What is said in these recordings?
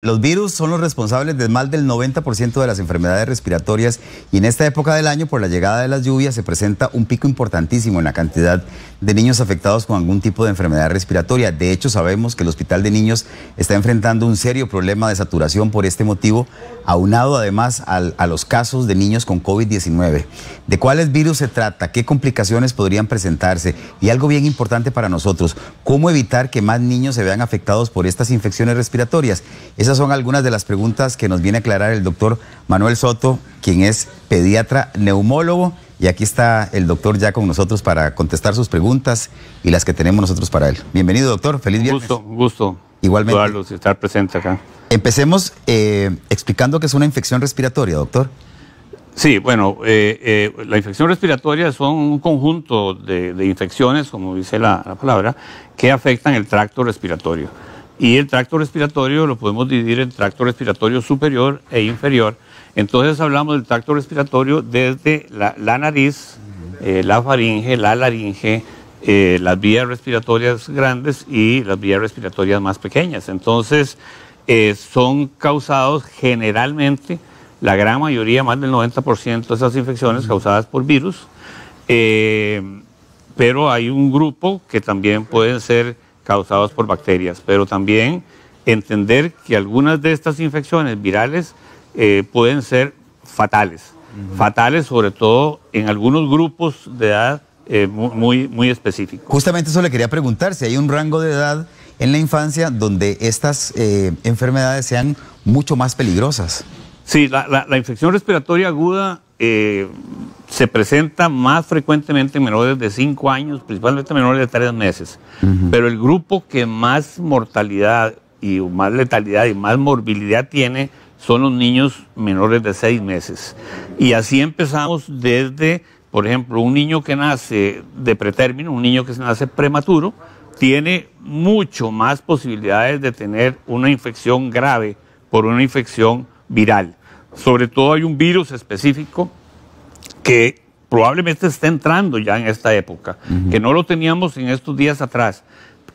Los virus son los responsables de más del 90% de las enfermedades respiratorias y en esta época del año, por la llegada de las lluvias, se presenta un pico importantísimo en la cantidad de niños afectados con algún tipo de enfermedad respiratoria. De hecho, sabemos que el Hospital de Niños está enfrentando un serio problema de saturación por este motivo, aunado además a los casos de niños con COVID-19. ¿De cuáles virus se trata? ¿Qué complicaciones podrían presentarse? Y algo bien importante para nosotros, ¿cómo evitar que más niños se vean afectados por estas infecciones respiratorias? Esas son algunas de las preguntas que nos viene a aclarar el doctor Manuel Soto, quien es pediatra neumólogo y aquí está el doctor ya con nosotros para contestar sus preguntas y las que tenemos nosotros para él. Bienvenido, doctor. Feliz viernes. gusto, gusto. Igualmente. Saludarlos y estar presente acá. Empecemos eh, explicando qué es una infección respiratoria, doctor. Sí, bueno, eh, eh, la infección respiratoria son un conjunto de, infecciones, como dice la, la, palabra, que afectan el tracto respiratorio. Y el tracto respiratorio lo podemos dividir en tracto respiratorio superior e inferior entonces hablamos del tracto respiratorio desde la, nariz, eh, la faringe, la laringe, eh, las vías respiratorias grandes y las vías respiratorias más pequeñas. Entonces, eh, son causados generalmente, la gran mayoría, más del 90% de esas infecciones causadas por virus, pero hay un grupo que también pueden ser causados por bacterias, pero también entender que algunas de estas infecciones virales eh, pueden ser fatales. Fatales sobre todo en algunos grupos de edad eh, muy, muy específicos. Justamente eso le quería preguntar, si hay un rango de edad en la infancia donde estas eh, enfermedades sean mucho más peligrosas. Sí, la, infección respiratoria aguda se presenta más frecuentemente en menores de 5 años, principalmente menores de 3 meses. Pero el grupo que más mortalidad y más letalidad y más morbilidad tiene son los niños menores de seis meses. Y así empezamos desde, por ejemplo, un niño que nace de pretérmino, un niño que nace prematuro, tiene mucho más posibilidades de tener una infección grave por una infección viral. Sobre todo hay un virus específico que probablemente está entrando ya en esta época, que no lo teníamos en estos días atrás,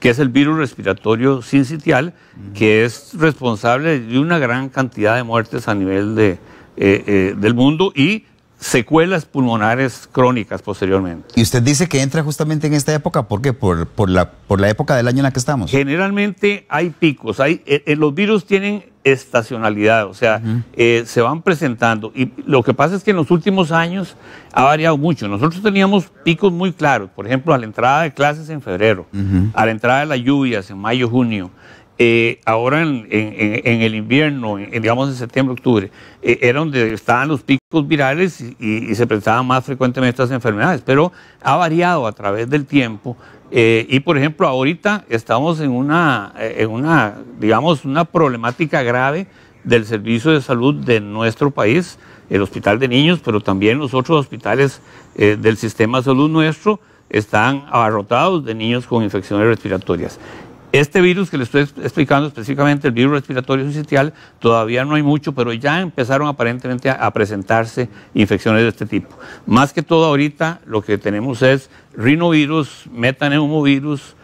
que es el virus respiratorio sincitial, que es responsable de una gran cantidad de muertes a nivel eh, eh, del mundo y secuelas pulmonares crónicas posteriormente. Y usted dice que entra justamente en esta época, ¿por qué? Por, la, por la época del año en la que estamos. Generalmente hay picos, hay, eh, eh, los virus tienen estacionalidad, o sea, eh, se van presentando. Y lo que pasa es que en los últimos años ha variado mucho. Nosotros teníamos picos muy claros, por ejemplo, a la entrada de clases en febrero, a la entrada de las lluvias en mayo, junio. Eh, ahora en, el invierno, digamos en septiembre, octubre, eh, era donde estaban los picos virales y, se presentaban más frecuentemente estas enfermedades, pero ha variado a través del tiempo. Eh, y por ejemplo, ahorita estamos en en una, digamos, una problemática grave del servicio de salud de nuestro país, el hospital de niños, pero también los otros hospitales del sistema de salud nuestro están abarrotados de niños con infecciones respiratorias. Este virus que le estoy explicando específicamente, el virus respiratorio sincitial, todavía no hay mucho, pero ya empezaron aparentemente a, presentarse infecciones de este tipo. Más que todo ahorita lo que tenemos es rinovirus, metaneumovirus,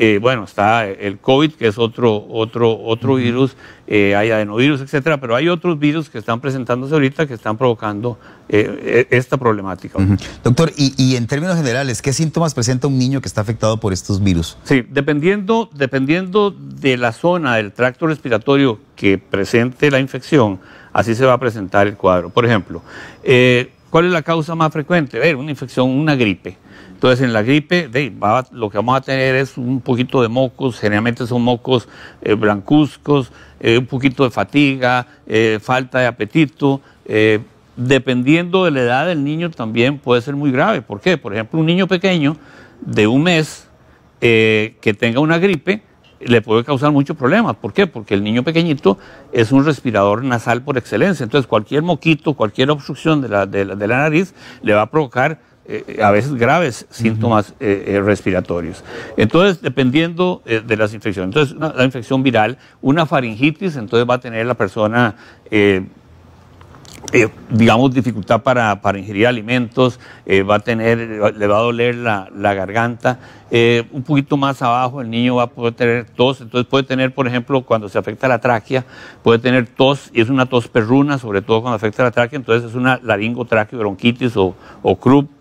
eh, bueno, está el COVID, que es otro, otro, otro virus, eh, hay adenovirus, etcétera, pero hay otros virus que están presentándose ahorita que están provocando eh, esta problemática. Doctor, y, y, en términos generales, ¿qué síntomas presenta un niño que está afectado por estos virus? Sí, dependiendo, dependiendo de la zona del tracto respiratorio que presente la infección, así se va a presentar el cuadro. Por ejemplo, ¿cuál es la causa más frecuente? Ver, una infección, una gripe entonces, en la gripe, lo que vamos a tener es un poquito de mocos, generalmente son mocos eh, blancuzcos, eh, un poquito de fatiga, eh, falta de apetito. dependiendo de la edad del niño, también puede ser muy grave. ¿Por qué? Por ejemplo, un niño pequeño de un mes que tenga una gripe, le puede causar muchos problemas. ¿Por qué? Porque el niño pequeñito es un respirador nasal por excelencia. Entonces, cualquier moquito, cualquier obstrucción de la nariz le va a provocar eh, a veces graves síntomas eh, eh, respiratorios. Entonces, dependiendo de las infecciones. Entonces, la infección viral, una faringitis, entonces va a tener la persona... digamos, dificultad para, para ingerir alimentos, va a tener, le va a doler la, garganta. un poquito más abajo el niño va a poder tener tos, entonces puede tener, por ejemplo, cuando se afecta la tráquea, puede tener tos, y es una tos perruna, sobre todo cuando afecta la tráquea, entonces es una laringotraqueobronquitis bronquitis o CRUP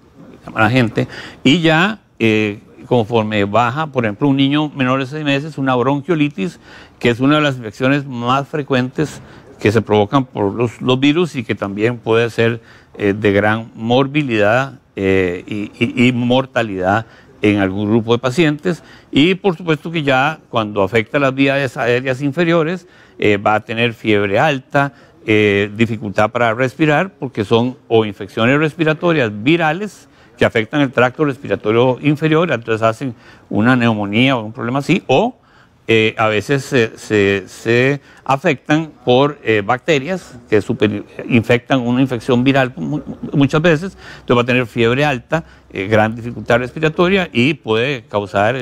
a la gente, y ya eh, conforme baja, por ejemplo, un niño menor de seis meses, una bronquiolitis, que es una de las infecciones más frecuentes que se provocan por los, virus y que también puede ser eh, de gran morbilidad eh, y, mortalidad en algún grupo de pacientes y por supuesto que ya cuando afecta las vías aéreas inferiores va a tener fiebre alta, dificultad para respirar porque son o infecciones respiratorias virales que afectan el tracto respiratorio inferior, entonces hacen una neumonía o un problema así, o eh, a veces se, se, afectan por eh, bacterias que infectan una infección viral muchas veces, entonces va a tener fiebre alta, eh, gran dificultad respiratoria y puede causar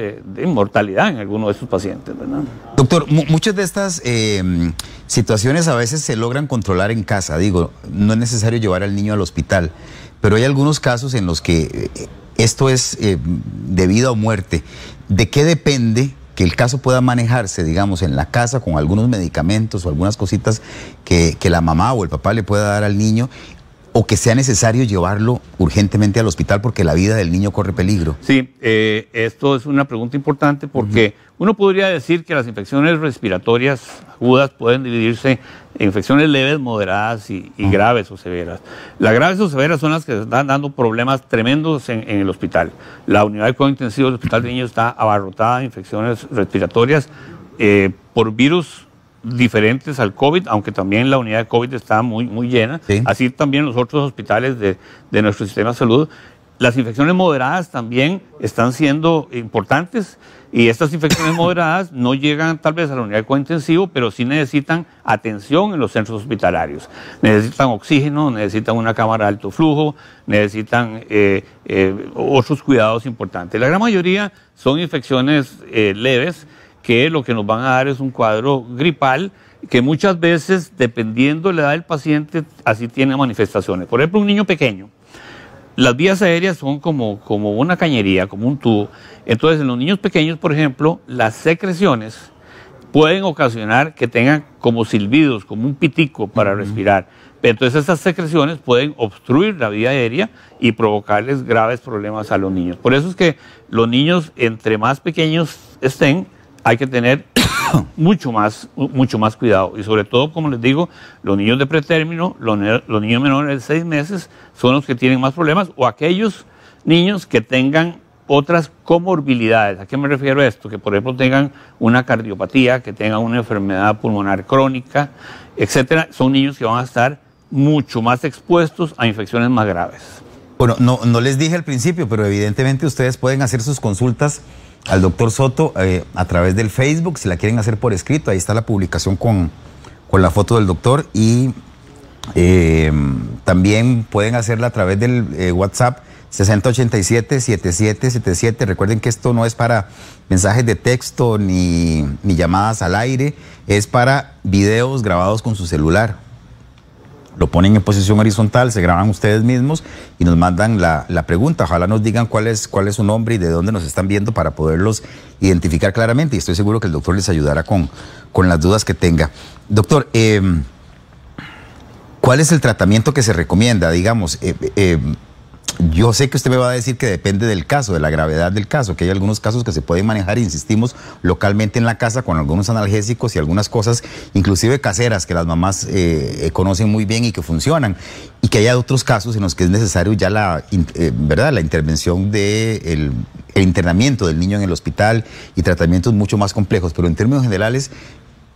mortalidad en alguno de sus pacientes. Doctor, muchas de estas em, situaciones a veces se logran controlar en casa, digo, no es necesario llevar al niño al hospital pero hay algunos casos en los que eh, esto es eh, de vida o muerte. ¿De qué depende que el caso pueda manejarse, digamos, en la casa con algunos medicamentos o algunas cositas que, la mamá o el papá le pueda dar al niño o que sea necesario llevarlo urgentemente al hospital porque la vida del niño corre peligro? Sí, eh, esto es una pregunta importante porque uno podría decir que las infecciones respiratorias agudas pueden dividirse en infecciones leves, moderadas y, graves o severas. Las graves o severas son las que están dando problemas tremendos en, el hospital. La unidad de cuidado intensivo del Hospital de Niños está abarrotada de infecciones respiratorias eh, por virus diferentes al COVID, aunque también la unidad de COVID está muy, muy llena, así también los otros hospitales de, nuestro sistema de salud. Las infecciones moderadas también están siendo importantes y estas infecciones moderadas no llegan tal vez a la unidad de co-intensivo, pero sí necesitan atención en los centros hospitalarios. Necesitan oxígeno, necesitan una cámara de alto flujo, necesitan eh, eh, otros cuidados importantes. La gran mayoría son infecciones eh, leves que lo que nos van a dar es un cuadro gripal que muchas veces, dependiendo de la edad del paciente, así tiene manifestaciones. Por ejemplo, un niño pequeño, las vías aéreas son como, como una cañería, como un tubo. Entonces, en los niños pequeños, por ejemplo, las secreciones pueden ocasionar que tengan como silbidos, como un pitico para respirar pero respirar. Entonces, estas secreciones pueden obstruir la vía aérea y provocarles graves problemas a los niños. Por eso es que los niños, entre más pequeños estén, hay que tener mucho más, mucho más cuidado. Y sobre todo, como les digo, los niños de pretérmino, los, niños menores de seis meses son los que tienen más problemas o aquellos niños que tengan otras comorbilidades. ¿A qué me refiero a esto? Que por ejemplo tengan una cardiopatía, que tengan una enfermedad pulmonar crónica, etcétera. Son niños que van a estar mucho más expuestos a infecciones más graves. Bueno, no, no les dije al principio, pero evidentemente ustedes pueden hacer sus consultas al doctor Soto eh, a través del Facebook, si la quieren hacer por escrito, ahí está la publicación con, la foto del doctor y eh, también pueden hacerla a través del eh, WhatsApp 6087-7777. Recuerden que esto no es para mensajes de texto ni, ni llamadas al aire, es para videos grabados con su celular lo ponen en posición horizontal, se graban ustedes mismos y nos mandan la, pregunta. Ojalá nos digan cuál es, cuál es su nombre y de dónde nos están viendo para poderlos identificar claramente. Y estoy seguro que el doctor les ayudará con, con las dudas que tenga. Doctor, eh, ¿cuál es el tratamiento que se recomienda? Digamos, eh, eh, yo sé que usted me va a decir que depende del caso, de la gravedad del caso, que hay algunos casos que se pueden manejar, insistimos, localmente en la casa con algunos analgésicos y algunas cosas, inclusive caseras, que las mamás eh, eh, conocen muy bien y que funcionan, y que haya otros casos en los que es necesario ya la, eh, ¿verdad? la intervención del de el internamiento del niño en el hospital y tratamientos mucho más complejos, pero en términos generales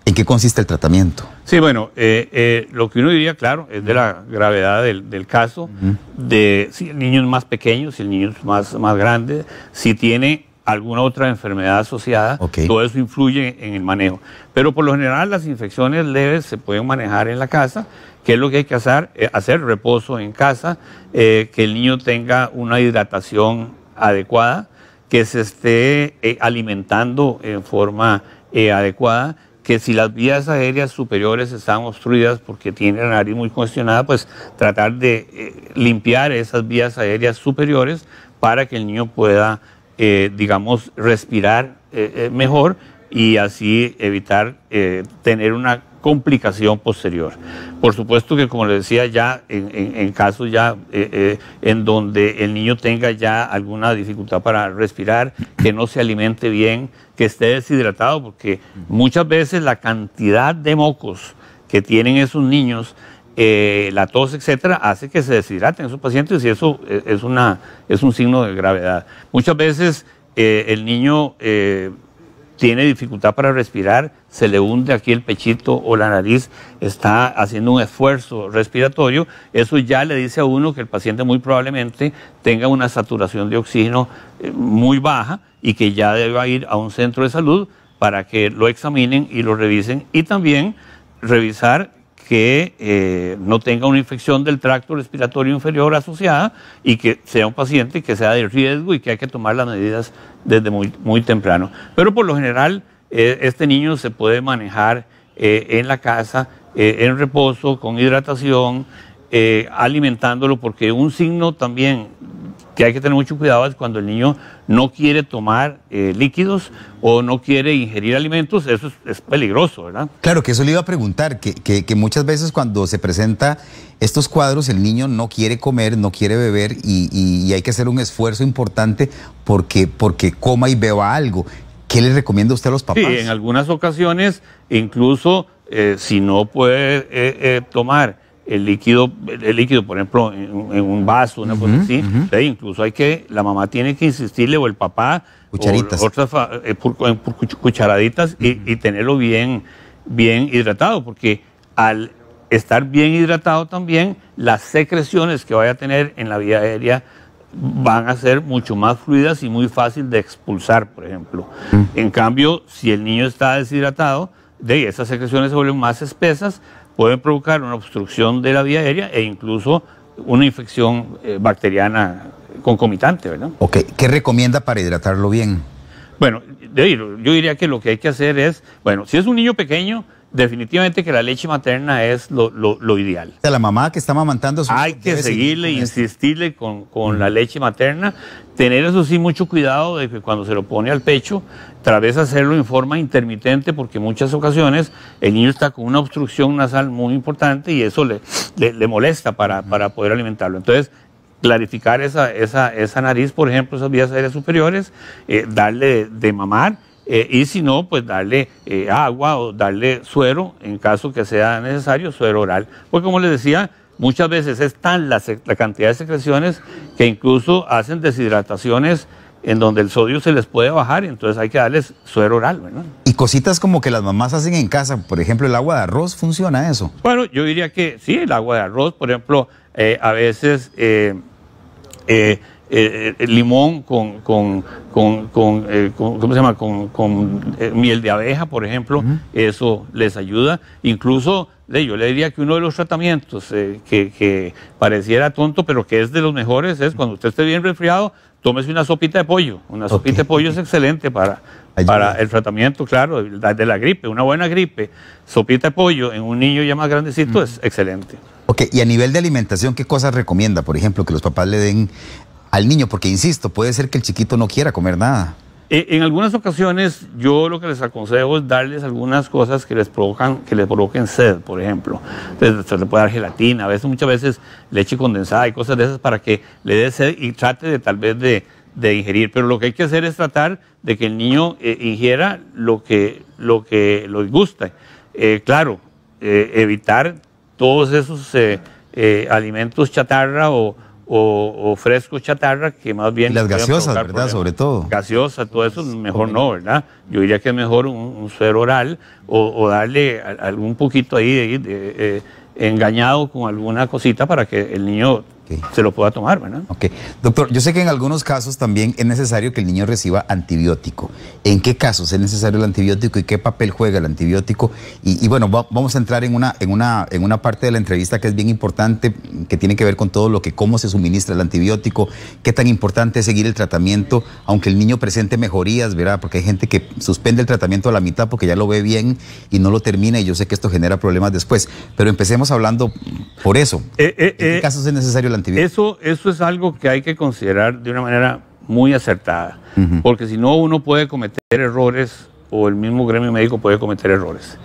¿En qué consiste el tratamiento? Sí, bueno, eh, eh, lo que uno diría, claro, es de la gravedad del, caso, de si el niño es más pequeño, si el niño es más, más grande, si tiene alguna otra enfermedad asociada, todo eso influye en el manejo. Pero por lo general las infecciones leves se pueden manejar en la casa, que es lo que hay que hacer, eh, hacer reposo en casa, que el niño tenga una hidratación adecuada, que se esté alimentando en forma adecuada que si las vías aéreas superiores están obstruidas porque tienen la nariz muy congestionada, pues tratar de eh, limpiar esas vías aéreas superiores para que el niño pueda, eh, digamos, respirar eh, mejor y así evitar tener una complicación posterior. Por supuesto que, como les decía, ya en, casos ya eh, eh, en donde el niño tenga ya alguna dificultad para respirar, que no se alimente bien, que esté deshidratado, porque muchas veces la cantidad de mocos que tienen esos niños, eh, la tos, etcétera, hace que se deshidraten esos pacientes y eso es, una, es un signo de gravedad. Muchas veces el niño tiene dificultad para respirar, se le hunde aquí el pechito o la nariz, está haciendo un esfuerzo respiratorio, eso ya le dice a uno que el paciente muy probablemente tenga una saturación de oxígeno eh, muy baja y que ya deba ir a un centro de salud para que lo examinen y lo revisen y también revisar que eh, no tenga una infección del tracto respiratorio inferior asociada y que sea un paciente que sea de riesgo y que hay que tomar las medidas desde muy, temprano. Pero por lo general, eh, este niño se puede manejar eh, en la casa, en reposo, con hidratación, alimentándolo, porque un signo también que hay que tener mucho cuidado cuando el niño no quiere tomar eh, líquidos o no quiere ingerir alimentos, eso es, peligroso, ¿verdad? Claro, que eso le iba a preguntar, que, muchas veces cuando se presenta estos cuadros, el niño no quiere comer, no quiere beber y, hay que hacer un esfuerzo importante porque, porque coma y beba algo. ¿Qué le recomienda usted a los papás? Sí, en algunas ocasiones, incluso eh, si no puede eh, tomar el líquido, el líquido, por ejemplo, en, un vaso, una cosa así. Incluso hay que, la mamá tiene que insistirle o el papá, cucharitas, eh, por, eh, cucharaditas y, tenerlo bien, bien hidratado, porque al estar bien hidratado también, las secreciones que vaya a tener en la vía aérea van a ser mucho más fluidas y muy fácil de expulsar, por ejemplo. Mm. En cambio, si el niño está deshidratado, de esas secreciones se vuelven más espesas, pueden provocar una obstrucción de la vía aérea e incluso una infección eh, bacteriana concomitante, ¿verdad? ¿qué recomienda para hidratarlo bien? Bueno, yo diría que lo que hay que hacer es, bueno, si es un niño pequeño, definitivamente que la leche materna es lo, ideal. de la mamá que está mamantando... Hay que seguirle, insistirle con, la leche materna, tener eso sí mucho cuidado de que cuando se lo pone al pecho, tal vez hacerlo en forma intermitente, porque muchas ocasiones el niño está con una obstrucción nasal muy importante y eso le, le, molesta para, poder alimentarlo. Entonces, clarificar esa, esa, esa nariz, por ejemplo, esas vías aéreas superiores, eh, darle de mamar, eh, y si no, pues darle eh, agua o darle suero, en caso que sea necesario, suero oral. Porque como les decía, muchas veces es tan la, cantidad de secreciones que incluso hacen deshidrataciones en donde el sodio se les puede bajar, entonces hay que darles suero oral. Y cositas como que las mamás hacen en casa, por ejemplo, el agua de arroz, ¿funciona eso? Bueno, yo diría que sí, el agua de arroz, por ejemplo, eh, a veces eh, eh, limón con, eh, con, ¿cómo se llama? Con, miel de abeja, por ejemplo, eso les ayuda. Incluso, yo le diría que uno de los tratamientos que, pareciera tonto, pero que es de los mejores, es cuando usted esté bien resfriado, tómese una sopita de pollo. Una sopita de pollo es excelente para, para el tratamiento, claro, de la gripe. Una buena gripe, sopita de pollo en un niño ya más grandecito es excelente. Ok, y a nivel de alimentación, ¿qué cosas recomienda? Por ejemplo, que los papás le den al niño? Porque, insisto, puede ser que el chiquito no quiera comer nada. Eh, en algunas ocasiones yo lo que les aconsejo es darles algunas cosas que les provocan, que les provoquen sed, por ejemplo. Entonces, se le puede dar gelatina, a veces, muchas veces leche condensada y cosas de esas para que le dé sed y trate de tal vez de, ingerir. Pero lo que hay que hacer es tratar de que el niño eh, ingiera lo que, lo que lo gusta. Eh, claro, evitar todos esos alimentos chatarra o, o, fresco chatarra que más bien... las gaseosas, ¿verdad? Sobre todo. Gaseosas, todo eso, mejor no, ¿verdad? Yo diría que es mejor un, ser oral o, darle algún poquito ahí de, eh, engañado con alguna cosita para que el niño se lo pueda tomar, ¿verdad? Ok. Doctor, yo sé que en algunos casos también es necesario que el niño reciba antibiótico. ¿En qué casos es necesario el antibiótico y qué papel juega el antibiótico? Y, bueno, vamos a entrar en una, en, una, en una parte de la entrevista que es bien importante, que tiene que ver con todo lo que, cómo se suministra el antibiótico, qué tan importante es seguir el tratamiento, aunque el niño presente mejorías, ¿verdad? Porque hay gente que suspende el tratamiento a la mitad porque ya lo ve bien y no lo termina y yo sé que esto genera problemas después. Pero empecemos hablando por eso. Eh, eh, ¿En qué eh, casos es necesario el eso, eso es algo que hay que considerar de una manera muy acertada, porque si no uno puede cometer errores o el mismo gremio médico puede cometer errores.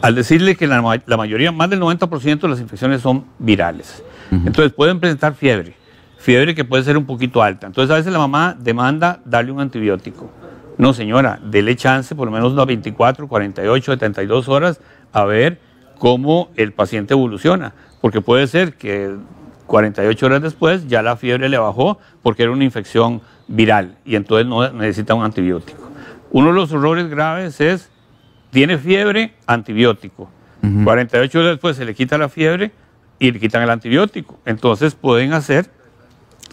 Al decirle que la, mayoría, más del 90% de las infecciones son virales, entonces pueden presentar fiebre, fiebre que puede ser un poquito alta. Entonces a veces la mamá demanda darle un antibiótico. No, señora, dele chance por lo menos unas 24, 48, 72 horas a ver cómo el paciente evoluciona, porque puede ser que 48 horas después ya la fiebre le bajó porque era una infección viral y entonces no necesita un antibiótico. Uno de los errores graves es, tiene fiebre, antibiótico. 48 horas después se le quita la fiebre y le quitan el antibiótico. Entonces pueden hacer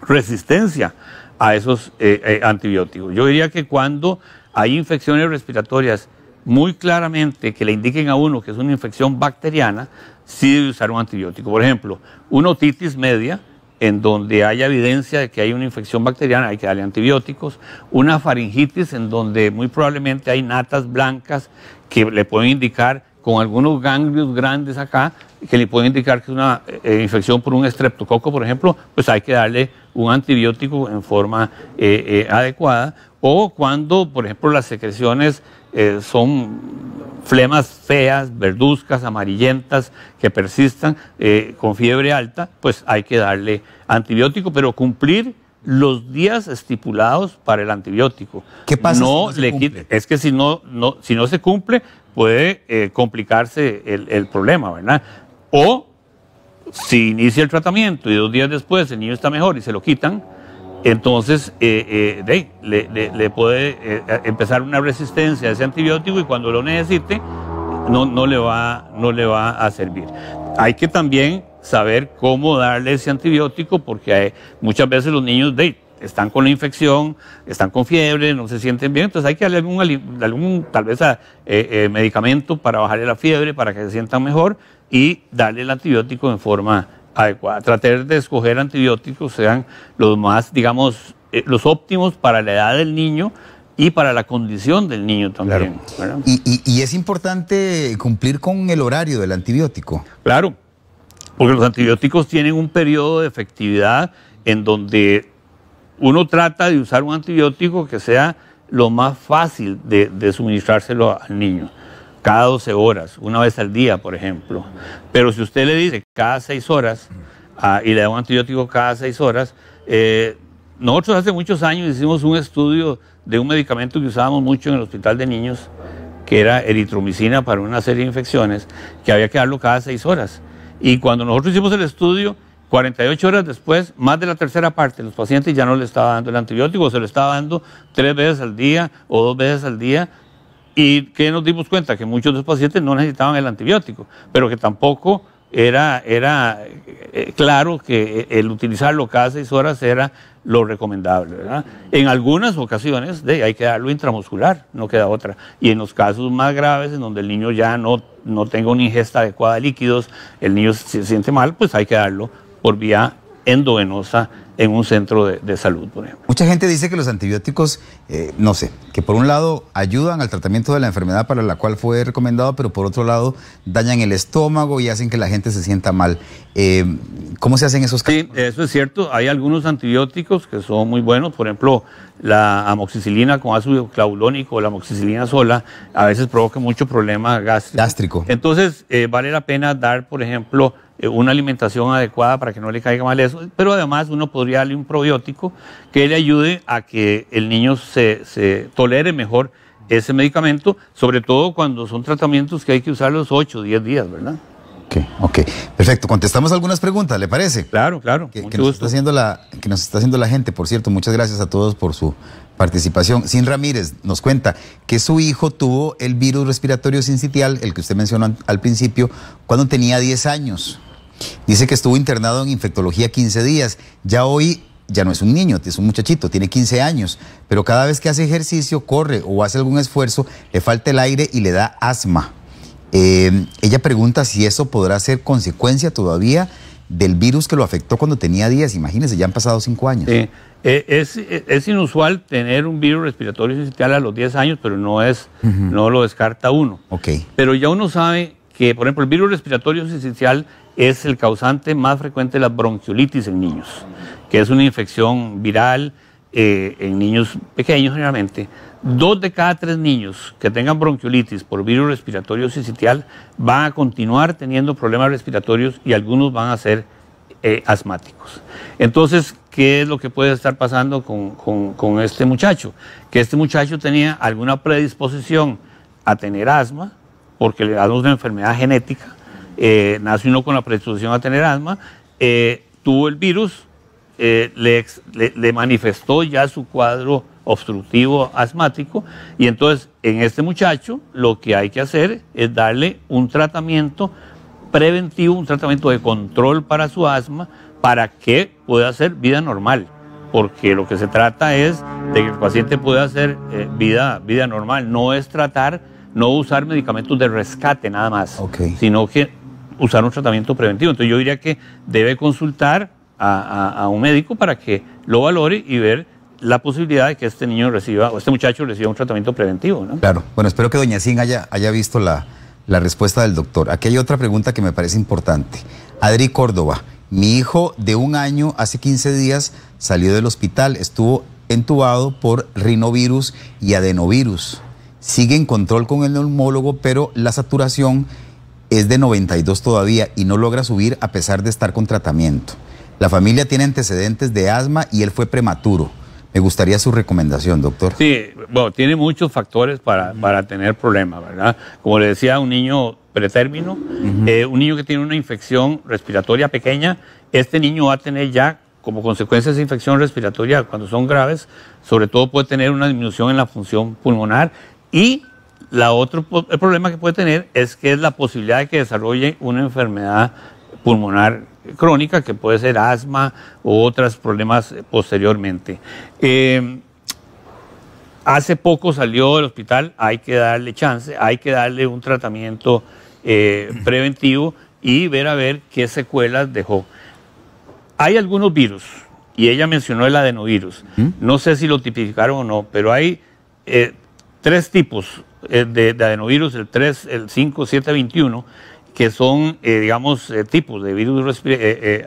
resistencia a esos eh, eh, antibióticos. Yo diría que cuando hay infecciones respiratorias muy claramente que le indiquen a uno que es una infección bacteriana, si debe usar un antibiótico. Por ejemplo, una otitis media, en donde hay evidencia de que hay una infección bacteriana, hay que darle antibióticos. Una faringitis, en donde muy probablemente hay natas blancas que le pueden indicar, con algunos ganglios grandes acá, que le pueden indicar que es una eh, infección por un estreptococo, por ejemplo, pues hay que darle un antibiótico en forma eh, eh, adecuada. O cuando, por ejemplo, las secreciones eh, son flemas feas, verduzcas, amarillentas, que persistan eh, con fiebre alta, pues hay que darle antibiótico, pero cumplir los días estipulados para el antibiótico. ¿Qué pasa no le Es que si no, no, si no se cumple, puede eh, complicarse el problema, ¿verdad? O si inicia el tratamiento y dos días después el niño está mejor y se lo quitan, entonces eh, eh, le, puede eh, empezar una resistencia a ese antibiótico y cuando lo necesite no, no, le va, no le va a servir. Hay que también saber cómo darle ese antibiótico porque muchas veces los niños están con la infección, están con fiebre, no se sienten bien, entonces hay que darle algún, tal vez medicamento para bajarle la fiebre, para que se sientan mejor y darle el antibiótico en forma adecuada. Tratar de escoger antibióticos sean los más, digamos, eh, los óptimos para la edad del niño y para la condición del niño también. Y, es importante cumplir con el horario del antibiótico. Claro, porque los antibióticos tienen un periodo de efectividad en donde uno trata de usar un antibiótico que sea lo más fácil de suministrárselo al niño cada 12 horas, una vez al día, por ejemplo. Pero si usted le dice cada 6 horas ah, y le da un antibiótico cada 6 horas, eh, nosotros hace muchos años hicimos un estudio de un medicamento que usábamos mucho en el hospital de niños, que era eritromicina para una serie de infecciones, que había que darlo cada 6 horas. Y cuando nosotros hicimos el estudio, 48 horas después, más de la tercera parte de los pacientes ya no le estaba dando el antibiótico, se lo estaba dando tres veces al día o dos veces al día y que nos dimos cuenta que muchos de los pacientes no necesitaban el antibiótico, pero que tampoco era, era eh, eh, claro que eh, el utilizarlo cada seis horas era lo recomendable. En algunas ocasiones hay que darlo intramuscular, no queda otra. Y en los casos más graves, en donde el niño ya no, no tenga una ingesta adecuada de líquidos, el niño se siente mal, pues hay que darlo por vía endovenosa en un centro de, salud, por ejemplo. Mucha gente dice que los antibióticos, eh, no sé, que por un lado ayudan al tratamiento de la enfermedad para la cual fue recomendado, pero por otro lado dañan el estómago y hacen que la gente se sienta mal. Eh, ¿Cómo se hacen esos casos? Sí, eso es cierto. Hay algunos antibióticos que son muy buenos, por ejemplo, la amoxicilina con ácido claulónico o la amoxicilina sola a veces provoca mucho problema gástrico. Entonces, eh, vale la pena dar, por ejemplo, eh, una alimentación adecuada para que no le caiga mal eso, pero además uno podría darle un probiótico que le ayude a que el niño se, tolere mejor ese medicamento, sobre todo cuando son tratamientos que hay que usar los 8 o 10 días, ¿verdad? Ok, ok. Perfecto. Contestamos algunas preguntas, ¿le parece? Claro, claro. Que, nos está haciendo la, que nos está haciendo la gente, por cierto. Muchas gracias a todos por su participación. Sin Ramírez nos cuenta que su hijo tuvo el virus respiratorio sincitial, el que usted mencionó al principio, cuando tenía 10 años. Dice que estuvo internado en infectología 15 días. Ya hoy ya no es un niño, es un muchachito, tiene 15 años, pero cada vez que hace ejercicio, corre o hace algún esfuerzo, le falta el aire y le da asma. Em, ella pregunta si eso podrá ser consecuencia todavía del virus que lo afectó cuando tenía 10. Imagínense, ya han pasado 5 años. Eh, es, inusual tener un virus respiratorio esencial a los 10 años, pero no, es, no lo descarta uno. Pero ya uno sabe que, por ejemplo, el virus respiratorio esencial es el causante más frecuente de la bronquiolitis en niños, que es una infección viral eh, en niños pequeños generalmente. Dos de cada tres niños que tengan bronquiolitis por virus respiratorio sincitial van a continuar teniendo problemas respiratorios y algunos van a ser eh, asmáticos. Entonces, ¿qué es lo que puede estar pasando con, con este muchacho? Que este muchacho tenía alguna predisposición a tener asma porque le damos una enfermedad genética eh, nació uno con la predisposición a tener asma, eh, tuvo el virus, eh, le, manifestó ya su cuadro obstructivo asmático y entonces en este muchacho lo que hay que hacer es darle un tratamiento preventivo, un tratamiento de control para su asma para que pueda hacer vida normal, porque lo que se trata es de que el paciente pueda hacer vida, vida normal, no es tratar, no usar medicamentos de rescate nada más, sino que usar un tratamiento preventivo. Entonces yo diría que debe consultar a, un médico para que lo valore y ver la posibilidad de que este niño reciba o este muchacho reciba un tratamiento preventivo. ¿no? Claro, bueno, espero que doña Sin haya, visto la, la respuesta del doctor. Aquí hay otra pregunta que me parece importante. Adri Córdoba, mi hijo de un año hace 15 días salió del hospital, estuvo entubado por rinovirus y adenovirus. Sigue en control con el neumólogo, pero la saturación es de 92 todavía y no logra subir a pesar de estar con tratamiento. La familia tiene antecedentes de asma y él fue prematuro. Me gustaría su recomendación, doctor. Sí, bueno, tiene muchos factores para, tener problemas, ¿verdad? Como le decía, un niño pretérmino, eh, un niño que tiene una infección respiratoria pequeña, este niño va a tener ya como consecuencia de esa infección respiratoria, cuando son graves, sobre todo puede tener una disminución en la función pulmonar y la otro, problema que puede tener es que es la posibilidad de que desarrolle una enfermedad pulmonar crónica, que puede ser asma u otros problemas eh, posteriormente. Em, hace poco salió del hospital, hay que darle chance, hay que darle un tratamiento eh, preventivo y ver a ver qué secuelas dejó. Hay algunos virus, y ella mencionó el adenovirus. No sé si lo tipificaron o no, pero hay eh, tres tipos eh, de, adenovirus, el 3, el 5, 7, 21, que son, eh, digamos, eh, tipos de virus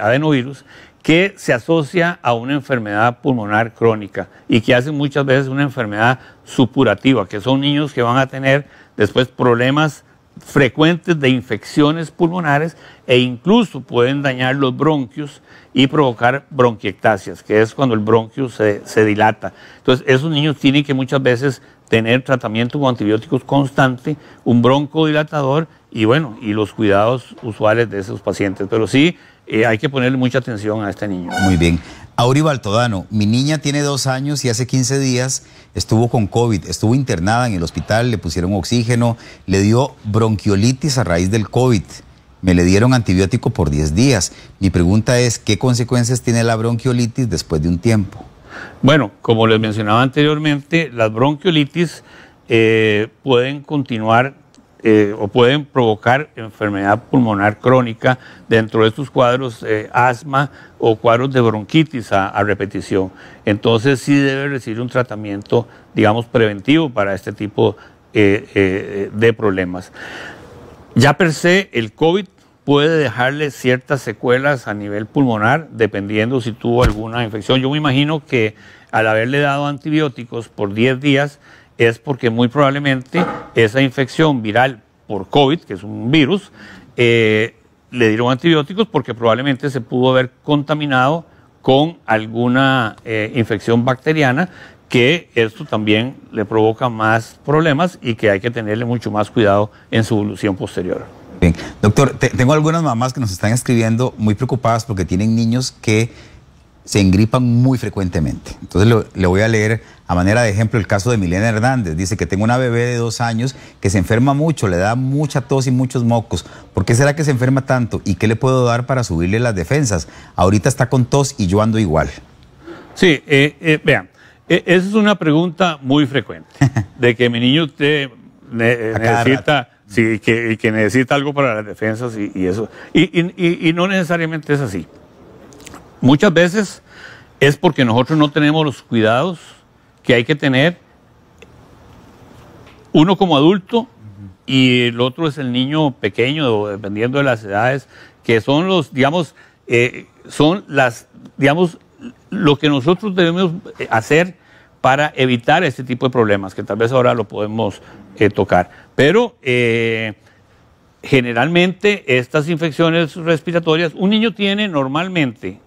adenovirus que se asocia a una enfermedad pulmonar crónica y que hace muchas veces una enfermedad supurativa, que son niños que van a tener después problemas frecuentes de infecciones pulmonares e incluso pueden dañar los bronquios y provocar bronquiectasias, que es cuando el bronquio se, dilata. Entonces, esos niños tienen que muchas veces tener tratamiento con antibióticos constante, un broncodilatador y bueno, y los cuidados usuales de esos pacientes. Pero sí, eh, hay que ponerle mucha atención a este niño. Muy bien. Auri Baltodano, mi niña tiene dos años y hace 15 días estuvo con COVID, estuvo internada en el hospital, le pusieron oxígeno, le dio bronquiolitis a raíz del COVID. Me le dieron antibiótico por 10 días. Mi pregunta es, ¿qué consecuencias tiene la bronquiolitis después de un tiempo? Bueno, como les mencionaba anteriormente, las bronquiolitis eh, pueden continuar eh, o pueden provocar enfermedad pulmonar crónica. Dentro de estos cuadros, de eh, asma o cuadros de bronquitis a, repetición. Entonces sí debe recibir un tratamiento, digamos, preventivo para este tipo eh, de problemas. Ya per se, el COVID puede dejarle ciertas secuelas a nivel pulmonar, dependiendo si tuvo alguna infección. Yo me imagino que al haberle dado antibióticos por 10 días, es porque muy probablemente esa infección viral por COVID, que es un virus, eh, le dieron antibióticos porque probablemente se pudo haber contaminado con alguna eh, infección bacteriana que esto también le provoca más problemas y que hay que tenerle mucho más cuidado en su evolución posterior. Bien, doctor, tengo algunas mamás que nos están escribiendo muy preocupadas porque tienen niños que se engripan muy frecuentemente. Entonces le voy a leer a manera de ejemplo el caso de Milena Hernández. Dice que tengo una bebé de dos años que se enferma mucho, le da mucha tos y muchos mocos. ¿Por qué será que se enferma tanto? ¿Y qué le puedo dar para subirle las defensas? Ahorita está con tos y yo ando igual. Sí, eh, eh, vean, e, esa es una pregunta muy frecuente, de que mi niño eh, necesita... que, necesita algo para las defensas y, eso. Y, y no necesariamente es así. Muchas veces es porque nosotros no tenemos los cuidados que hay que tener uno como adulto y el otro es el niño pequeño, dependiendo de las edades, que son los, digamos, eh, son las, digamos, lo que nosotros debemos eh, hacer para evitar este tipo de problemas, que tal vez ahora lo podemos eh, tocar. Pero generalmente estas infecciones respiratorias, un niño tiene normalmente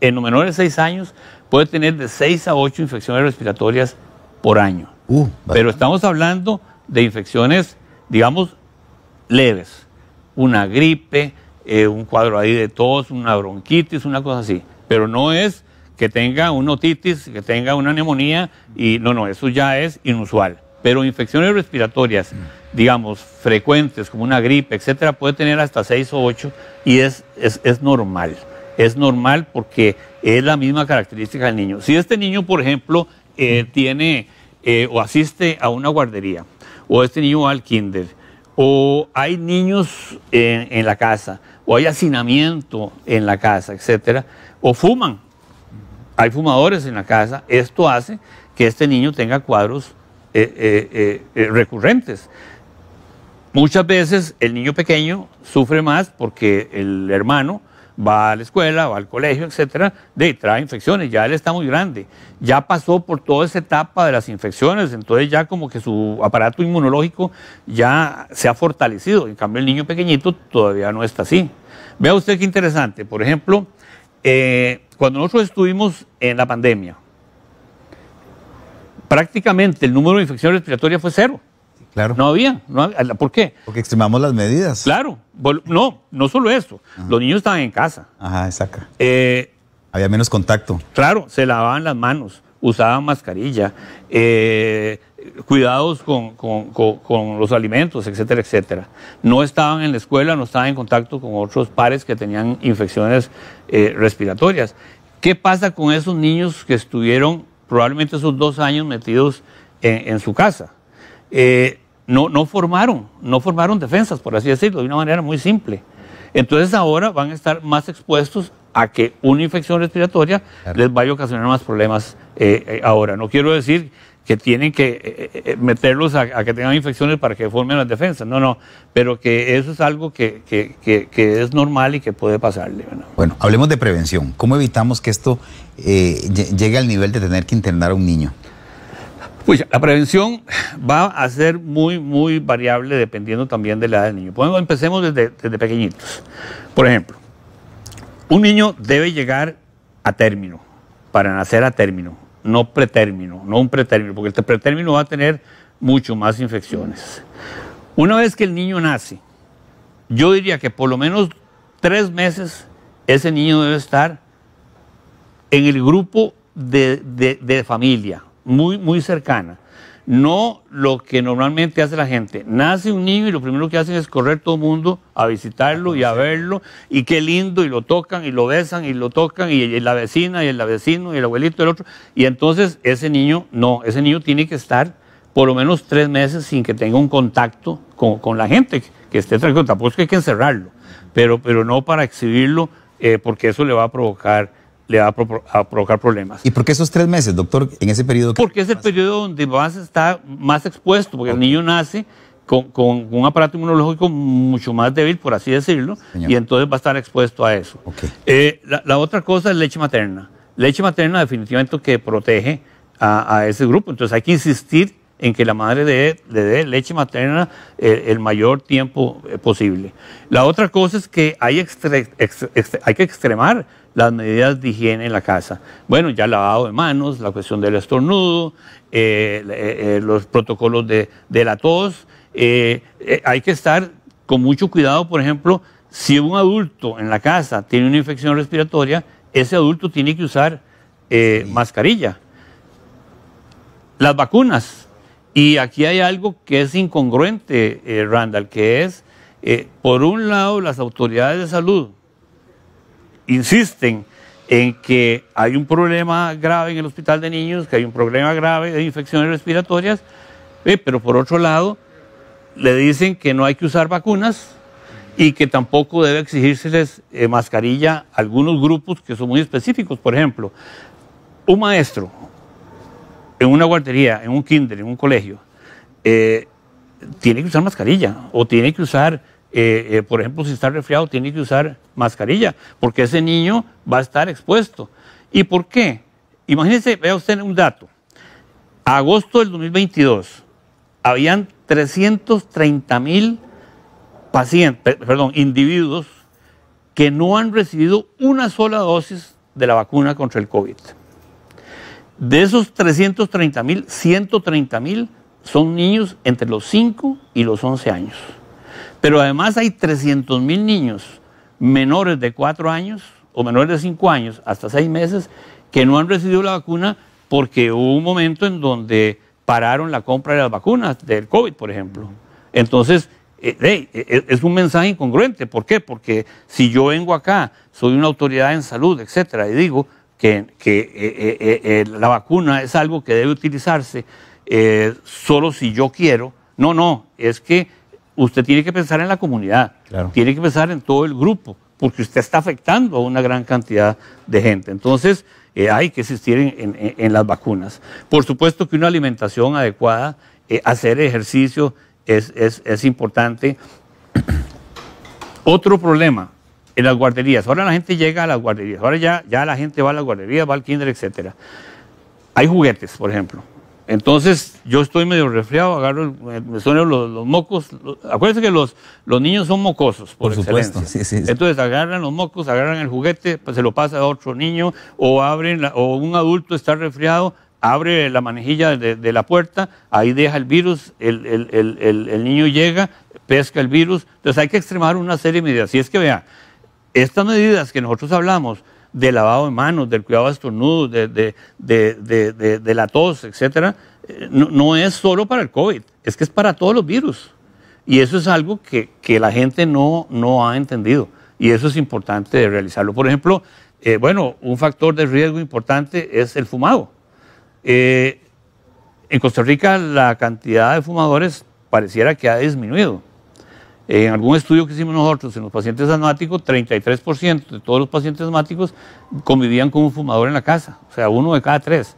en menores de 6 años puede tener de 6 a 8 infecciones respiratorias por año. Uh, Pero estamos hablando de infecciones, digamos, leves. Una gripe, eh, un cuadro ahí de tos, una bronquitis, una cosa así. Pero no es que tenga una otitis, que tenga una neumonía, y no, no, eso ya es inusual. Pero infecciones respiratorias, digamos, frecuentes, como una gripe, etcétera, puede tener hasta 6 o 8 y es, es normal es normal porque es la misma característica del niño. Si este niño, por ejemplo, eh, tiene eh, o asiste a una guardería, o este niño va al kinder, o hay niños en, la casa, o hay hacinamiento en la casa, etcétera, o fuman, hay fumadores en la casa, esto hace que este niño tenga cuadros eh, recurrentes. Muchas veces el niño pequeño sufre más porque el hermano va a la escuela, va al colegio, etcétera, de, trae infecciones, ya él está muy grande, ya pasó por toda esa etapa de las infecciones, entonces ya como que su aparato inmunológico ya se ha fortalecido, en cambio el niño pequeñito todavía no está así. Vea usted qué interesante, por ejemplo, eh, cuando nosotros estuvimos en la pandemia, prácticamente el número de infecciones respiratorias fue cero. No había, ¿Por qué? Porque extremamos las medidas. Claro. No, no solo eso. Ah. Los niños estaban en casa. Ajá, exacto. Eh, había menos contacto. Claro, se lavaban las manos, usaban mascarilla, eh, cuidados con, los alimentos, etcétera, etcétera. No estaban en la escuela, no estaban en contacto con otros pares que tenían infecciones eh, respiratorias. ¿Qué pasa con esos niños que estuvieron probablemente esos dos años metidos en, su casa? Eh, no, no formaron, no formaron defensas, por así decirlo, de una manera muy simple. Entonces ahora van a estar más expuestos a que una infección respiratoria les vaya a ocasionar más problemas eh, eh, ahora. No quiero decir que tienen que eh, meterlos a, que tengan infecciones para que formen las defensas, no, no, pero que eso es algo que, es normal y que puede pasarle. Bueno, hablemos de prevención. ¿Cómo evitamos que esto llegue al nivel de tener que internar a un niño? Pues la prevención va a ser muy, muy variable dependiendo también de la edad del niño. empecemos desde, pequeñitos. Por ejemplo, un niño debe llegar a término, para nacer a término, no pretérmino, no un pretérmino, porque el pretérmino va a tener mucho más infecciones. Una vez que el niño nace, yo diría que por lo menos tres meses ese niño debe estar en el grupo de familia, muy, muy cercana. No lo que normalmente hace la gente. Nace un niño y lo primero que hacen es correr todo el mundo a visitarlo y a verlo. Y qué lindo, y lo tocan, y lo besan, y lo tocan, y la vecina, y el vecino, y el abuelito, el otro. Y entonces ese niño, no, ese niño tiene que estar por lo menos tres meses sin que tenga un contacto con, la gente que esté tranquilo. Tampoco es que hay que encerrarlo, pero, pero no para exhibirlo, eh, porque eso le va a provocar le va a, provocar problemas. ¿Y por qué esos tres meses, doctor, en ese periodo? Porque es el periodo donde a está más expuesto, porque el niño nace con, un aparato inmunológico mucho más débil, por así decirlo, y entonces va a estar expuesto a eso. Eh, la, otra cosa es leche materna. Leche materna definitivamente que protege a, ese grupo, entonces hay que insistir en que la madre le dé leche materna eh, el mayor tiempo eh, posible. La otra cosa es que hay, hay que extremar las medidas de higiene en la casa. Bueno, ya lavado de manos, la cuestión del estornudo, eh, eh, eh, los protocolos de, la tos. hay que estar con mucho cuidado, por ejemplo, si un adulto en la casa tiene una infección respiratoria, ese adulto tiene que usar mascarilla. Las vacunas. Y aquí hay algo que es incongruente, Randall, que es, por un lado, las autoridades de salud insisten en que hay un problema grave en el hospital de niños, que hay un problema grave de infecciones respiratorias, eh, pero por otro lado le dicen que no hay que usar vacunas y que tampoco debe exigírseles eh, mascarilla a algunos grupos que son muy específicos. Por ejemplo, un maestro en una guardería, en un kinder, en un colegio, eh, tiene que usar mascarilla o tiene que usar eh, eh, por ejemplo, si está resfriado, tiene que usar mascarilla, porque ese niño va a estar expuesto. ¿Y por qué? Imagínense, vea usted un dato. agosto del 2022, habían 330 mil pacientes, perdón, individuos que no han recibido una sola dosis de la vacuna contra el COVID. De esos 330 mil, 130 mil son niños entre los 5 y los 11 años. Pero además hay 300.000 niños menores de 4 años o menores de 5 años, hasta 6 meses, que no han recibido la vacuna porque hubo un momento en donde pararon la compra de las vacunas del COVID, por ejemplo. Entonces, eh, e, e, es un mensaje incongruente. ¿Por qué? Porque si yo vengo acá, soy una autoridad en salud, etcétera, y digo que, eh, eh, la vacuna es algo que debe utilizarse solo si yo quiero, no, no, es que usted tiene que pensar en la comunidad, tiene que pensar en todo el grupo, porque usted está afectando a una gran cantidad de gente. Entonces, eh, hay que insistir en, las vacunas. Por supuesto que una alimentación adecuada, eh, hacer ejercicio es, es, importante. Otro problema, en las guarderías. Ahora la gente llega a las guarderías, ahora ya, ya la gente va a las guarderías, va al kinder, etc. Hay juguetes, por ejemplo entonces, yo estoy medio resfriado, agarro, me suenan los, los, mocos. Acuérdense que los, niños son mocosos, por, supuesto. Entonces, agarran los mocos, agarran el juguete, pues se lo pasa a otro niño, o abren, o un adulto está resfriado, abre la manejilla de, la puerta, ahí deja el virus, el, el, el, el, niño llega, pesca el virus. Entonces, hay que extremar una serie de medidas. Si es que vea, estas medidas que nosotros hablamos, de lavado de manos, del cuidado de estornudos, de, de, la tos, etcétera, eh, no, es solo para el COVID, es que es para todos los virus. Y eso es algo que, la gente no, no ha entendido. Y eso es importante realizarlo. Por ejemplo, eh, bueno, un factor de riesgo importante es el fumado. Eh, en Costa Rica la cantidad de fumadores pareciera que ha disminuido. Eh, en algún estudio que hicimos nosotros en los pacientes asmáticos, 33% de todos los pacientes asmáticos convivían con un fumador en la casa, o sea, uno de cada tres.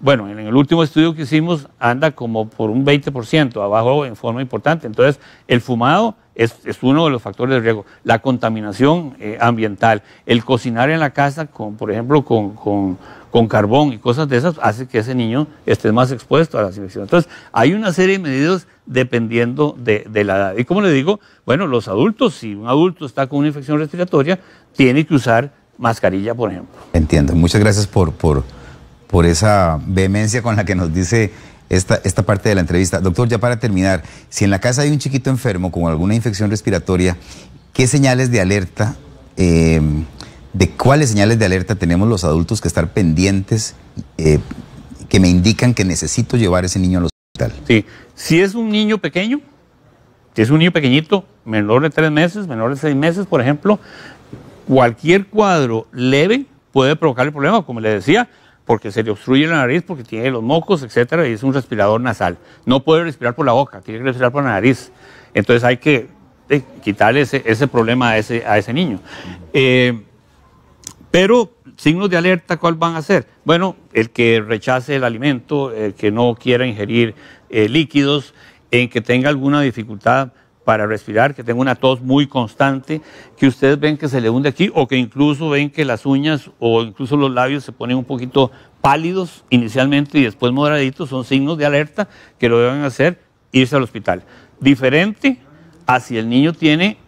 Bueno, en el último estudio que hicimos anda como por un 20%, abajo en forma importante. Entonces, el fumado es, uno de los factores de riesgo. La contaminación eh, ambiental, el cocinar en la casa, con, por ejemplo, con con carbón y cosas de esas, hace que ese niño esté más expuesto a las infecciones. Entonces, hay una serie de medidas dependiendo de, la edad. Y como le digo, bueno, los adultos, si un adulto está con una infección respiratoria, tiene que usar mascarilla, por ejemplo. Entiendo. Muchas gracias por, por, esa vehemencia con la que nos dice esta, esta parte de la entrevista. Doctor, ya para terminar, si en la casa hay un chiquito enfermo con alguna infección respiratoria, ¿qué señales de alerta eh, de cuáles señales de alerta tenemos los adultos que estar pendientes eh, que me indican que necesito llevar ese niño al hospital. Sí, si es un niño pequeño, si es un niño pequeñito, menor de tres meses, menor de seis meses, por ejemplo, cualquier cuadro leve puede provocar el problema, como le decía, porque se le obstruye la nariz, porque tiene los mocos, etcétera, y es un respirador nasal. No puede respirar por la boca, tiene que respirar por la nariz. Entonces hay que eh, quitarle ese, problema a ese, niño. Eh, pero signos de alerta, ¿cuál van a ser? Bueno, el que rechace el alimento, el que no quiera ingerir eh, líquidos, en que tenga alguna dificultad para respirar, que tenga una tos muy constante, que ustedes ven que se le hunde aquí o que incluso ven que las uñas o incluso los labios se ponen un poquito pálidos inicialmente y después moderaditos, son signos de alerta que lo deben hacer irse al hospital. Diferente a si el niño tiene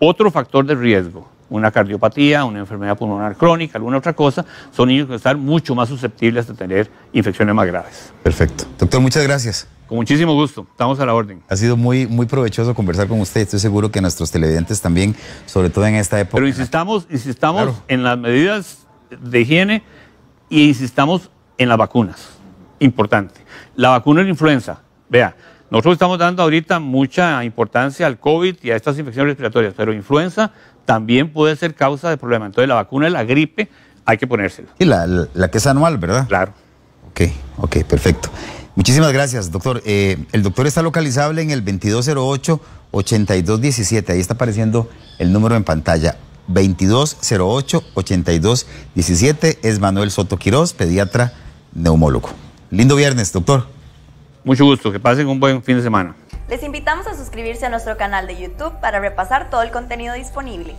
otro factor de riesgo una cardiopatía, una enfermedad pulmonar crónica, alguna otra cosa, son niños que están mucho más susceptibles de tener infecciones más graves. Perfecto. Doctor, muchas gracias. Con muchísimo gusto, estamos a la orden. Ha sido muy, muy provechoso conversar con usted, estoy seguro que nuestros televidentes también, sobre todo en esta época. Pero insistamos, insistamos en las medidas de higiene y insistamos en las vacunas, importante. La vacuna de la influenza, vea, nosotros estamos dando ahorita mucha importancia al COVID y a estas infecciones respiratorias, pero influenza también puede ser causa de problemas. Entonces, la vacuna de la gripe hay que ponérsela. Y la, que es anual, ¿verdad? Claro. Ok, ok, perfecto. Muchísimas gracias, doctor. Eh, el doctor está localizable en el 2208-8217. Ahí está apareciendo el número en pantalla. 2208-8217 es Manuel Soto Quiroz, pediatra neumólogo. Lindo viernes, doctor. Mucho gusto. Que pasen un buen fin de semana. Les invitamos a suscribirse a nuestro canal de YouTube para repasar todo el contenido disponible.